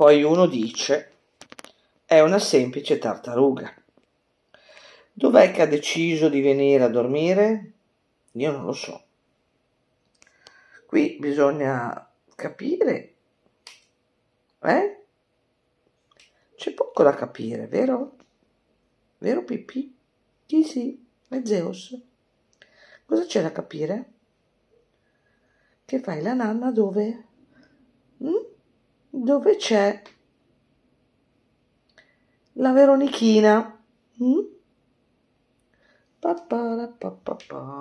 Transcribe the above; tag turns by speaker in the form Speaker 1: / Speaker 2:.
Speaker 1: Poi uno dice, è una semplice tartaruga. Dov'è che ha deciso di venire a dormire? Io non lo so. Qui bisogna capire.
Speaker 2: Eh?
Speaker 3: C'è poco da capire,
Speaker 1: vero?
Speaker 2: Vero Pippi? Sì, sì, è Zeus. Cosa c'è da capire? Che fai la nanna dove? Mm? dove c'è la Veronichina. Mm?
Speaker 4: Pa, pa,
Speaker 5: pa,